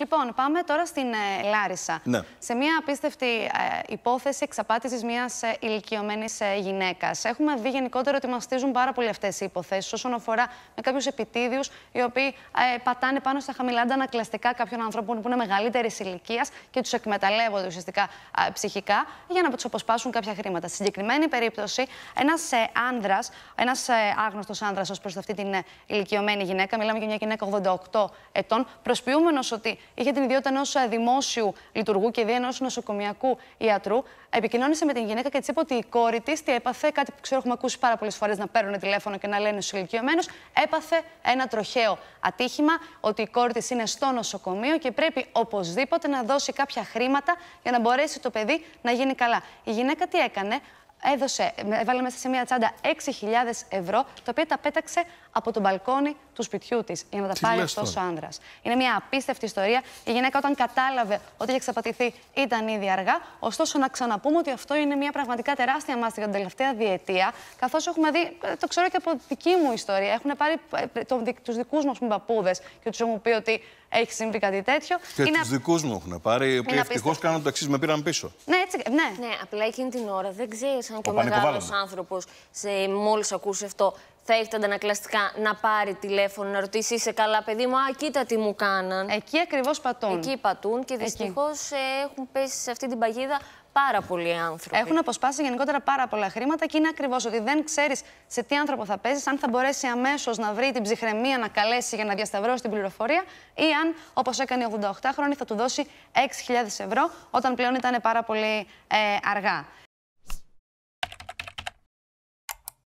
Λοιπόν, πάμε τώρα στην ε, Λάρισα. Ναι. Σε μια απίστευτη ε, υπόθεση εξαπάτησης μιας ε, ηλικιωμένης ε, γυναίκας. Έχουμε δει γενικότερα ότι μαστίζουν πάρα πολύ αυτές οι υποθέσεις όσον αφορά με κάποιους επιτίδιους οι οποίοι ε, πατάνε πάνω στα χαμηλά αντανακλαστικά κάποιων ανθρώπων που είναι μεγαλύτερης ηλικίας και τους εκμεταλλεύονται ουσιαστικά ψυχικά για να τους αποσπάσουν κάποια χρήματα. Στη συγκεκριμένη περίπτωση, ένας άνδρας, ένας άγνωστος άνδρας ως προς αυτή την ηλικιωμένη γυναίκα, μιλάμε για μια γυναίκα 88 ετών, προσποιούμενος ότι είχε την ιδιότητα ενός ε, δημόσιου λειτουργού και ενός νοσοκομιακού ιατρού. Επικοινώνησε με την γυναίκα και της είπε ότι η κόρη της τι έπαθε, κάτι που ξέρω έχουμε ακούσει πάρα πολλές φορές να παίρνουν τηλέφωνο και να λένε στους ηλικιωμένους, έπαθε ένα τροχαίο ατύχημα, ότι η κόρη της είναι στο νοσοκομείο και πρέπει οπωσδήποτε να δώσει κάποια χρήματα για να μπορέσει το παιδί να γίνει καλά. Η γυναίκα τι έκανε, έδωσε, έβαλε μέσα σε μια τσάντα 6.000 ευρώ, τα οποία τα πέταξε από τον μπαλκόνι του σπιτιού της για να τα πάρει αυτό ο άντρα. Είναι μια απίστευτη ιστορία. Η γυναίκα, όταν κατάλαβε ότι είχε εξαπατηθεί ήταν ήδη αργά. Ωστόσο, να ξαναπούμε ότι αυτό είναι μια πραγματικά τεράστια μάστιγα την τελευταία διετία, καθώς έχουμε δει, ε, το ξέρω και από δική μου ιστορία, έχουν πάρει ε, ε, τους δικούς μου παππούδες και τους έχουν πει ότι έχει συμβεί κάτι τέτοιο. Και είναι... τους δικούς μου έχουν πάρει, οι οποίοι ευτυχώς κάνουν το εξής, με πήραν πίσω. Ναι, έτσι, ναι. ναι, απλά εκείνη την ώρα δεν ξέρεις σαν και ο μεγάλο άνθρωπο, μόλις ακούσει αυτό, θα να αντανακλαστικά να πάρει τηλέφωνο, να ρωτήσει είσαι καλά, παιδί μου, α, κοίτα τι μου κάναν. Εκεί ακριβώς πατούν. Εκεί πατούν και δυστυχώς ε, έχουν πέσει σε αυτή την παγίδα πάρα πολλοί άνθρωποι. Έχουν αποσπάσει γενικότερα πάρα πολλά χρήματα και είναι ακριβώς ότι δεν ξέρεις σε τι άνθρωπο θα παίζεις, αν θα μπορέσει αμέσως να βρει την ψυχραιμία να καλέσει για να διασταυρώσει την πληροφορία ή αν, όπως έκανε η αν οπω εκανε 88 χρόνια θα του δώσει 6.000 ευρώ όταν πλέον ήταν πάρα πολύ ε, αργά.